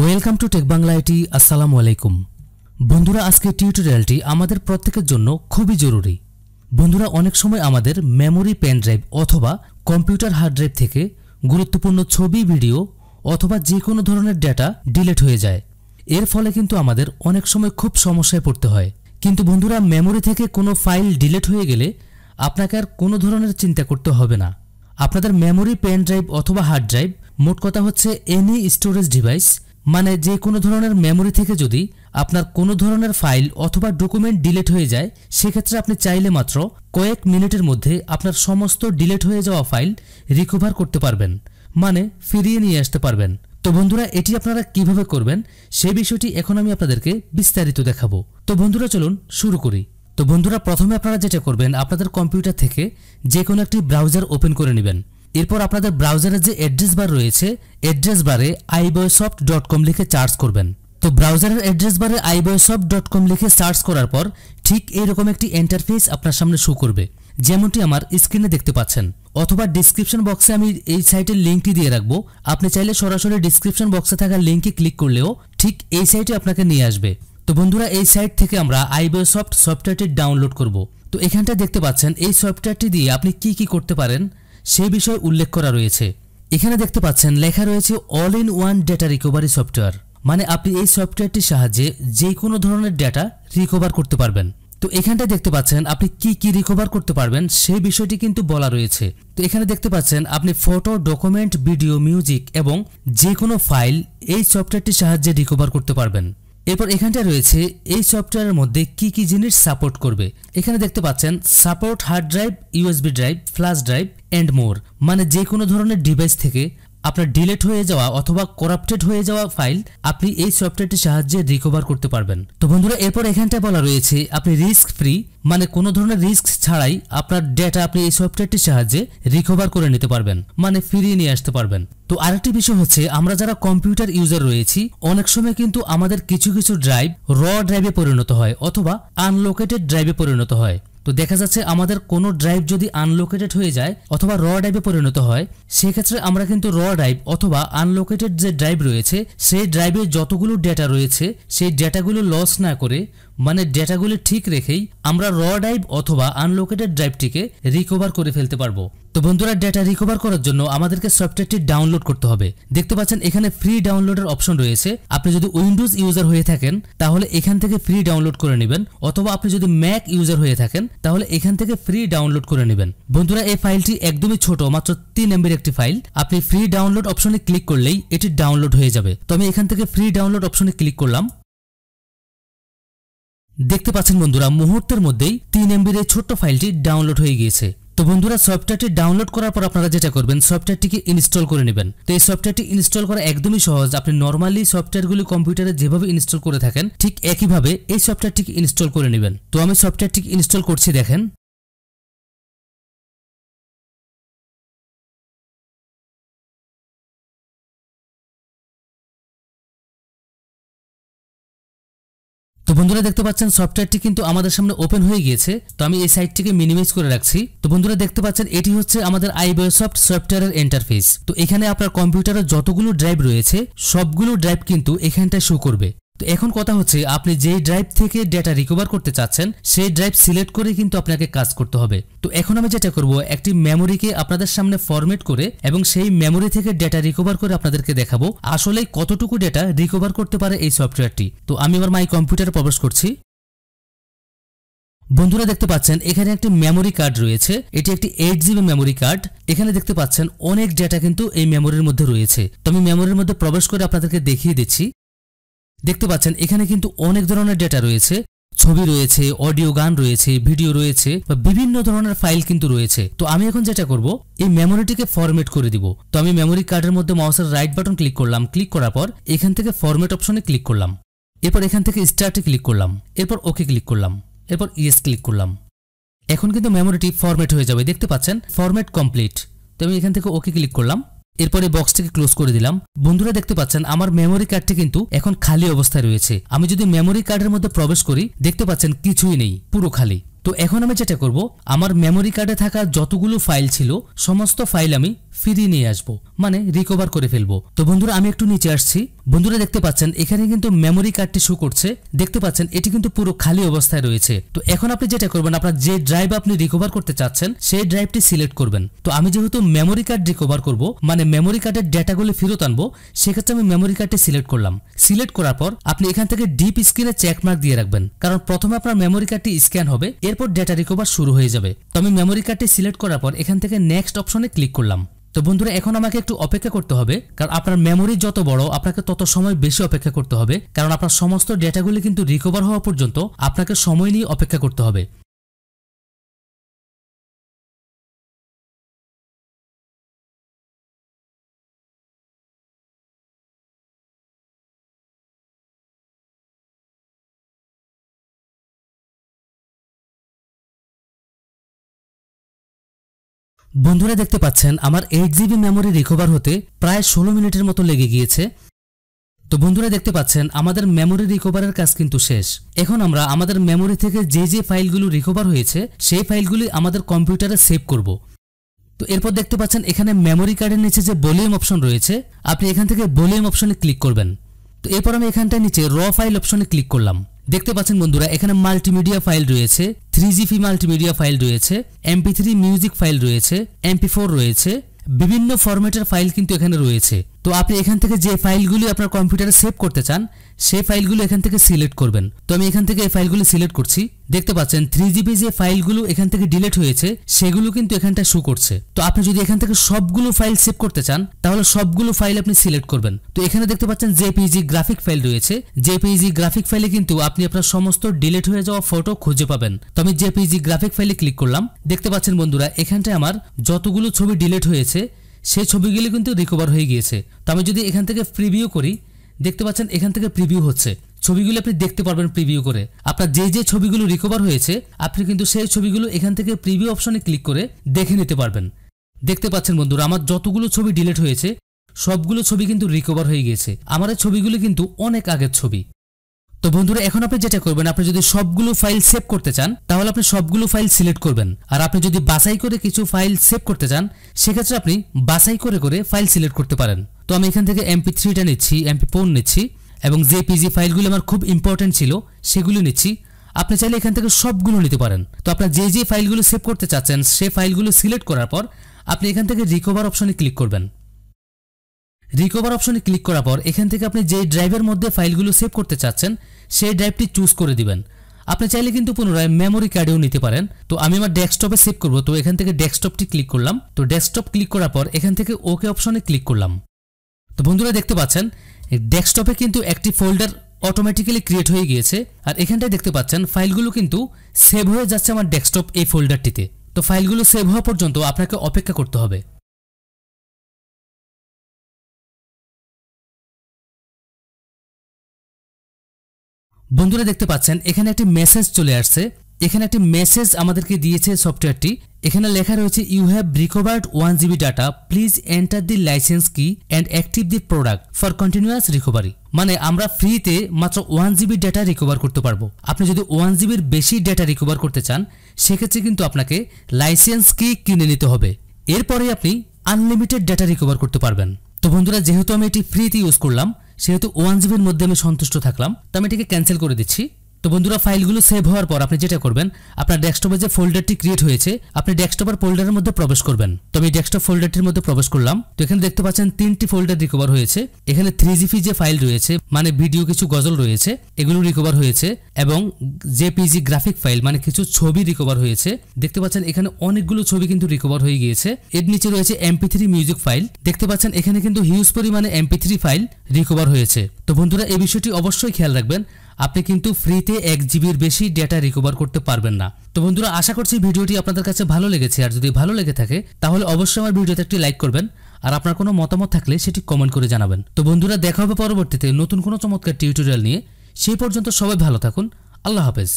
welcome to tech Bangla IT আসসালামু আলাইকুম বন্ধুরা আজকে টিউটোরিয়ালটি আমাদের প্রত্যেকের জন্য খুবই জরুরি বন্ধুরা অনেক সময় আমাদের মেমোরি পেন ড্রাইভ অথবা কম্পিউটার হার্ড ড্রাইভ থেকে গুরুত্বপূর্ণ ছবি ভিডিও অথবা যে কোনো ধরনের ডেটা ডিলেট হয়ে যায় এর ফলে কিন্তু আমাদের অনেক সময় খুব সমস্যায় পড়তে হয় কিন্তু বন্ধুরা মেমোরি থেকে কোনো ফাইল ডিলেট হয়ে গেলে আপনাকে আর কোনো ধরনের চিন্তা করতে হবে না আপনাদের মেমোরি পেন ড্রাইভ অথবা হার্ড ড্রাইভ মোট কথা হচ্ছে এনি স্টোরেজ ডিভাইস মানে যে কোনো ধরনের মেমোরি থেকে যদি আপনার কোনো ধরনের ফাইল অথবা ডকুমেন্ট ডিলেট হয়ে যায় সেক্ষেত্রে আপনি চাইলে মাত্র কয়েক মিনিটের মধ্যে আপনার সমস্ত ডিলেট হয়ে যাওয়া ফাইল রিকভার করতে পারবেন মানে ফিরিয়ে নিয়ে আসতে পারবেন তো বন্ধুরা এটি আপনারা কিভাবে করবেন সে বিষয়টি এখন আমি আপনাদেরকে বিস্তারিত দেখাবো তো বন্ধুরা চলুন শুরু করি তো বন্ধুরা প্রথমে আপনারা যেটা করবেন আপনাদের কম্পিউটার থেকে যে কোনো একটি ব্রাউজার ওপেন করে নেবেন এরপর আপনাদের ব্রাউজারে যে অ্যাড্রেস বার রয়েছে অ্যাড্রেস বারে আইবয়সফট ডট কম লিখে চার্জ করবেন তো ব্রাউজারের অ্যাড্রেস বারে আইবয়সফট ডট কম লিখে সার্চ করার পর ঠিক এইরকম একটি ইন্টারফেস আপনার সামনে শো করবে যেমনটি আমার স্ক্রিনে দেখতে পাচ্ছেন অথবা ডিসক্রিপশন বক্সে আমি এই সাইটের লিঙ্কটি দিয়ে রাখবো আপনি চাইলে সরাসরি ডিসক্রিপশন বক্সে থাকা লিঙ্কে ক্লিক করলেও ঠিক এই সাইটে আপনাকে নিয়ে আসবে তো বন্ধুরা এই সাইট থেকে আমরা আইবয়সফট সফটওয়্যারটি ডাউনলোড করব তো এখানটা দেখতে পাচ্ছেন এই সফটওয়্যারটি দিয়ে আপনি কি কি করতে পারেন সে বিষয়ে উল্লেখ করা রয়েছে এখানে দেখতে পাচ্ছেন লেখা রয়েছে all in one data recovery software মানে আপনি এই সফটওয়্যারটির সাহায্যে যে কোনো ধরনের ডেটা রিকভার করতে পারবেন তো এখানটায় দেখতে পাচ্ছেন আপনি কি কি রিকভার করতে পারবেন সেই বিষয়টি কিন্তু বলা রয়েছে তো এখানে দেখতে পাচ্ছেন আপনি ফটো ডকুমেন্ট ভিডিও মিউজিক এবং যে কোনো ফাইল এই সফটওয়্যারটির সাহায্যে রিকভার করতে পারবেন এরপর এখানটা রয়েছে এই সফটওয়্যারের মধ্যে কি কি জিনিস সাপোর্ট করবে এখানে দেখতে পাচ্ছেন support hard drive USB drive flash drive and more মানে যে কোনো ধরনের ডিভাইস থেকে আপনার ডিলেট হয়ে যাওয়া অথবা করাপ্টেড হয়ে যাওয়া ফাইল আপনি এই সফটওয়্যারটির সাহায্যে রিকভার করতে পারবেন তো বন্ধুরা এরপর এখানটায় বলা রয়েছে আপনি রিস্ক ফ্রি মানে কোনো ধরনের রিস্ক ছাড়াই আপনার ডেটা আপনি এই সফটওয়্যারটির সাহায্যে রিকভার করে নিতে পারবেন মানে ফিরিয়ে নিয়ে আসতে পারবেন তো আরেকটি বিষয় হচ্ছে আমরা যারা কম্পিউটার ইউজার রয়েছি অনেক সময় কিন্তু আমাদের কিছু কিছু ড্রাইভ র ড্রাইভে পরিণত হয় অথবা আনলোকেটেড ড্রাইভে পরিণত হয় তো দেখা যাচ্ছে আমাদের কোনো ড্রাইভ যদি আনলোকেটেড হয়ে যায় অথবা র ড্রাইভে পরিণত হয় সেক্ষেত্রে আমরা কিন্তু র ড্রাইভ অথবা আনলোকেটেড যে ড্রাইভ রয়েছে সেই ড্রাইভে যতগুলো ডেটা রয়েছে সেই ডেটাগুলো লস না করে মানে ডেটাগুলি ঠিক রেখেই আমরা র ড্রাইভ অথবা আনলোকেটেড ড্রাইভটিকে রিকভার করে ফেলতে পারবো তো বন্ধুরা ডেটা রিকভার করার জন্য আমাদেরকে সফটওয়্যারটি ডাউনলোড করতে হবে দেখতে পাচ্ছেন এখানে ফ্রি ডাউনলোডের অপশন রয়েছে আপনি যদি উইন্ডোজ ইউজার হয়ে থাকেন তাহলে এখান থেকে ফ্রি ডাউনলোড করে নেবেন অথবা আপনি যদি ম্যাক ইউজার হয়ে থাকেন তাহলে এখান থেকে ফ্রি ডাউনলোড করে নেবেন বন্ধুরা এই ফাইলটি একদমই ছোট মাত্র তিন এমবির একটি ফাইল আপনি ফ্রি ডাউনলোড অপশনে ক্লিক করলেই এটি ডাউনলোড হয়ে যাবে তো আমি এখান থেকে ফ্রি ডাউনলোড অপশনে ক্লিক করলাম দেখতে পাচ্ছেন বন্ধুরা মুহূর্তের মধ্যেই তিন এমবির এই ছোট্ট ফাইলটি ডাউনলোড হয়ে গিয়েছে তো বন্ধুরা সফটওয়্যারটি ডাউনলোড করার পর আপনারা যেটা করবেন সফটওয়্যারটিকে ইনস্টল করে নেবেন তো এই সফটওয়্যারটি ইনস্টল করা একদমই সহজ আপনি নর্মালি সফটওয়্যারগুলি কম্পিউটারে যেভাবে ইনস্টল করে থাকেন ঠিক একইভাবে এই সফটওয়্যারটিকে ইনস্টল করে নেবেন তো আমি সফটওয়্যারটিকে ইনস্টল করছি দেখেন বন্ধুরা দেখতে পাচ্ছেন সফটওয়্যারটি কিন্তু আমাদের সামনে ওপেন হয়ে গিয়েছে তো আমি এই সাইটটিকে মিনিমাইজ করে রাখছি তো বন্ধুরা দেখতে পাচ্ছেন এটি হচ্ছে আমাদের আইবায়োসফট সফটওয়্যারের ইন্টারফেস তো এখানে আপনার কম্পিউটারের যতগুলো ড্রাইভ রয়েছে সবগুলো ড্রাইভ কিন্তু এখানটায় শো করবে তো এখন কথা হচ্ছে আপনি যেই ড্রাইভ থেকে ডেটা রিকভার করতে চাচ্ছেন সেই ড্রাইভ সিলেক্ট করে কিন্তু আপনাকে কাজ করতে হবে তো এখন আমি যেটা করব একটি মেমোরিকে আপনাদের সামনে ফরম্যাট করে এবং সেই মেমোরি থেকে ডেটা রিকভার করে আপনাদেরকে দেখাবো আসলে কতটুকু ডেটা রিকভার করতে পারে এই সফটওয়্যারটি তো আমি আমার মাই কম্পিউটারে প্রবেশ করছি বন্ধুরা দেখতে পাচ্ছেন এখানে একটি মেমোরি কার্ড রয়েছে এটি একটি এইট জিবি মেমোরি কার্ড এখানে দেখতে পাচ্ছেন অনেক ডেটা কিন্তু এই মেমোরির মধ্যে রয়েছে তো আমি মেমোরির মধ্যে প্রবেশ করে আপনাদেরকে দেখিয়ে দিচ্ছি দেখতে পাচ্ছেন এখানে কিন্তু অনেক ধরনের ডেটা রয়েছে ছবি রয়েছে অডিও গান রয়েছে ভিডিও রয়েছে বা বিভিন্ন ধরনের ফাইল কিন্তু রয়েছে তো আমি এখন যেটা করব এই মেমোরিটিকে ফরম্যাট করে দিব তো আমি মেমোরি কার্ডের মধ্যে মাউসের রাইট বাটন ক্লিক করলাম ক্লিক করার পর এখান থেকে ফরম্যাট অপশনে ক্লিক করলাম এরপর এখান থেকে স্টার্টে ক্লিক করলাম এরপর ওকে ক্লিক করলাম এরপর ইয়েস ক্লিক করলাম এখন কিন্তু মেমোরিটি ফরম্যাট হয়ে যাবে দেখতে পাচ্ছেন ফরম্যাট কমপ্লিট তো আমি এখান থেকে ওকে ক্লিক করলাম এরপরে বক্সটিকে ক্লোজ করে দিলাম বন্ধুরা দেখতে পাচ্ছেন আমার মেমোরি কার্ডটি কিন্তু এখন খালি অবস্থায় রয়েছে আমি যদি মেমোরি কার্ডের মধ্যে প্রবেশ করি দেখতে পাচ্ছেন কিছুই নেই পুরো খালি তো এখন আমি যেটা করব আমার মেমোরি কার্ডে থাকা যতগুলো ফাইল ছিল সমস্ত ফাইল আমি ফিরিয়ে নিয়ে আসব মানে রিকভার করে ফেলবো তো বন্ধুরা আমি একটু নিচে আসছি বন্ধুরা দেখতে পাচ্ছেন এখানে কিন্তু মেমোরি কার্ডটি শো করছে দেখতে পাচ্ছেন এটি কিন্তু পুরো খালি অবস্থায় রয়েছে তো এখন আপনি যেটা করবেন আপনার যে ড্রাইভ আপনি রিকভার করতে চাচ্ছেন সেই ড্রাইভটি সিলেক্ট করবেন তো আমি যেহেতু মেমোরি কার্ড রিকভার করব মানে মেমোরি কার্ডের ডেটাগুলি ফেরত আনবো সেক্ষেত্রে আমি মেমোরি কার্ডটি সিলেক্ট করলাম সিলেক্ট করার পর আপনি এখান থেকে ডিপ স্ক্রিনে চেকমার্ক দিয়ে রাখবেন কারণ প্রথমে আপনার মেমোরি কার্ডটি স্ক্যান হবে এরপর ডেটা রিকভার শুরু হয়ে যাবে তো আমি মেমোরি কার্ডটি সিলেক্ট করার পর এখান থেকে নেক্সট অপশনে ক্লিক করলাম তো বন্ধুরা এখন আমাকে একটু অপেক্ষা করতে হবে কারণ আপনার মেমোরি যত বড় আপনাকে তত সময় বেশি অপেক্ষা করতে হবে কারণ আপনার সমস্ত ডেটাগুলি কিন্তু রিকভার হওয়া পর্যন্ত আপনাকে সময় নিয়ে অপেক্ষা করতে হবে বন্ধুরা দেখতে পাচ্ছেন আমার এইট জিবি মেমোরি রিকভার হতে প্রায় ষোলো মিনিটের মতো লেগে গিয়েছে তো বন্ধুরা দেখতে পাচ্ছেন আমাদের মেমোরি রিকভারের কাজ কিন্তু শেষ এখন আমরা আমাদের মেমোরি থেকে যে যে ফাইলগুলো রিকভার হয়েছে সেই ফাইলগুলি আমাদের কম্পিউটারে সেভ করব তো এরপর দেখতে পাচ্ছেন এখানে মেমোরি কার্ডের নিচে যে ভলিউম অপশন রয়েছে আপনি এখান থেকে ভলিউম অপশনে ক্লিক করবেন তো এরপর আমি এখানটায় নিচে র ফাইল অপশনে ক্লিক করলাম দেখতে পাচ্ছেন বন্ধুরা এখানে মাল্টিমিডিয়া ফাইল রয়েছে three G P multimedia file রয়েছে এমপি থ্রি মিউজিক ফাইল রয়েছে এমপি ফোর রয়েছে বিভিন্ন ফরম্যাটের ফাইল কিন্তু এখানে রয়েছে তো আপনি এখান থেকে যে ফাইলগুলি আপনার কম্পিউটারে সেভ করতে চান সেই ফাইলগুলো এখান থেকে সিলেক্ট করবেন তো আমি এখান থেকে এই ফাইলগুলো সিলেক্ট করছি দেখতে পাচ্ছেন থ্রি জিবি যে ফাইলগুলো এখান থেকে ডিলিট হয়েছে সেগুলো কিন্তু এখানটা শো করছে তো আপনি যদি এখান থেকে সবগুলো ফাইল সেভ করতে চান তাহলে সবগুলো ফাইল আপনি সিলেক্ট করবেন তো এখানে দেখতে পাচ্ছেন জেপিজি গ্রাফিক ফাইল রয়েছে জেপিজি গ্রাফিক ফাইলে কিন্তু আপনি আপনার সমস্ত ডিলিট হয়ে যাওয়া ফটো খুঁজে পাবেন তো আমি জেপিজি গ্রাফিক ফাইলে ক্লিক করলাম দেখতে পাচ্ছেন বন্ধুরা এখানটায় আমার যতগুলো ছবি ডিলিট হয়েছে সেই ছবিগুলি কিন্তু রিকভার হয়ে গিয়েছে তো আমি যদি এখান থেকে প্রিভিউ করি দেখতে পাচ্ছেন এখান থেকে প্রিভিউ হচ্ছে ছবিগুলো আপনি দেখতে পারবেন প্রিভিউ করে আপনার যে যে ছবিগুলো রিকভার হয়েছে আপনি কিন্তু সেই ছবিগুলো এখান থেকে প্রিভিউ অপশনে ক্লিক করে দেখে নিতে পারবেন দেখতে পাচ্ছেন বন্ধুরা আমার যতগুলো ছবি ডিলিট হয়েছে সবগুলো ছবি কিন্তু রিকভার হয়ে গিয়েছে আমার এই ছবিগুলো কিন্তু অনেক আগের ছবি তো বন্ধুরা এখন আপনি যেটা করবেন আপনি যদি সবগুলো ফাইল সেভ করতে চান তাহলে আপনি সবগুলো ফাইল সিলেক্ট করবেন আর আপনি যদি বাছাই করে কিছু ফাইল সেভ করতে চান সেক্ষেত্রে আপনি বাছাই করে করে ফাইল সিলেক্ট করতে পারেন তো আমি এখান থেকে এমপি থ্রিটা নিচ্ছি এমপি ফোর নিচ্ছি এবং যে পিজি ফাইলগুলো আমার খুব ইম্পর্টেন্ট ছিল সেগুলো নিচ্ছি আপনি চাইলে এখান থেকে সবগুলো নিতে পারেন তো আপনার যে যে ফাইলগুলো সেভ করতে চাচ্ছেন সে ফাইলগুলো সিলেক্ট করার পর আপনি এখান থেকে রিকভার অপশনে ক্লিক করবেন রিকভার অপশনে ক্লিক করার পর এখান থেকে আপনি যে ড্রাইভের মধ্যে ফাইলগুলো সেভ করতে চাচ্ছেন সেই ড্রাইভটি চুজ করে দিবেন আপনি চাইলে কিন্তু পুনরায় মেমোরি কার্ডেও নিতে পারেন তো আমি আমার ডেস্কটপে সেভ করব তো এখান থেকে ডেস্কটপটি ক্লিক করলাম তো ডেস্কটপ ক্লিক করার পর এখান থেকে ওকে অপশনে ক্লিক করলাম তো বন্ধুরা দেখতে পাচ্ছেন ডেস্কটপে কিন্তু একটি ফোল্ডার অটোমেটিক্যালি ক্রিয়েট হয়ে গিয়েছে আর এখানটায় দেখতে পাচ্ছেন ফাইলগুলো কিন্তু সেভ হয়ে যাচ্ছে আমার ডেস্কটপ এই ফোল্ডারটিতে তো ফাইলগুলো সেভ হওয়া পর্যন্ত আপনাকে অপেক্ষা করতে হবে বন্ধুরা দেখতে পাচ্ছেন এখানে একটি মেসেজ চলে আসছে এখানে একটি মেসেজ আমাদেরকে দিয়েছে সফটওয়্যারটি এখানে লেখা রয়েছে you have recovered one GB data please enter the license key and active the product for continuous recovery মানে আমরা ফ্রিতে মাত্র ওয়ান জিবি ডেটা রিকভার করতে পারবো আপনি যদি ওয়ান জিবির বেশি ডেটা রিকভার করতে চান সেক্ষেত্রে কিন্তু আপনাকে লাইসেন্স কি কিনে নিতে হবে এরপরে আপনি আনলিমিটেড ডেটা রিকভার করতে পারবেন তো বন্ধুরা যেহেতু আমি এটি ফ্রিতে ইউজ করলাম সেহেতু ওয়ান জিবির মধ্যে আমি সন্তুষ্ট থাকলাম তো আমি এটিকে ক্যান্সেল করে দিচ্ছি তো বন্ধুরা ফাইলগুলো সেভ হওয়ার পর আপনি যেটা করবেন আপনার ডেস্কটপে যে ফোল্ডারটি ক্রিয়েট হয়েছে আপনি ডেস্কটপের ফোল্ডারের মধ্যে প্রবেশ করবেন তো আমি ডেস্কটপ ফোল্ডারটির মধ্যে প্রবেশ করলাম তো এখানে দেখতে পাচ্ছেন তিনটি ফোল্ডার রিকভার হয়েছে এখানে থ্রি জিপি যে ফাইল রয়েছে মানে ভিডিও কিছু গজল রয়েছে এগুলো রিকভার হয়েছে এবং যে পিজি গ্রাফিক ফাইল মানে কিছু ছবি রিকভার হয়েছে দেখতে পাচ্ছেন এখানে অনেকগুলো ছবি কিন্তু রিকভার হয়ে গিয়েছে এর নিচে রয়েছে এমপি থ্রি মিউজিক ফাইল দেখতে পাচ্ছেন এখানে কিন্তু হিউজ পরিমাণে এমপি থ্রি ফাইল রিকভার হয়েছে তো বন্ধুরা এই বিষয়টি অবশ্যই খেয়াল রাখবেন আপনি কিন্তু ফ্রিতে এক জিবির বেশি ডেটা রিকভার করতে পারবেন না তো বন্ধুরা আশা করছি ভিডিওটি আপনাদের কাছে ভালো লেগেছে আর যদি ভালো লেগে থাকে তাহলে অবশ্যই আমার ভিডিওতে একটি লাইক করবেন আর আপনার কোনো মতামত থাকলে সেটি কমেন্ট করে জানাবেন তো বন্ধুরা দেখা হবে পরবর্তীতে নতুন কোনো চমৎকার টিউটোরিয়াল নিয়ে সেই পর্যন্ত সবাই ভালো থাকুন আল্লাহ হাফেজ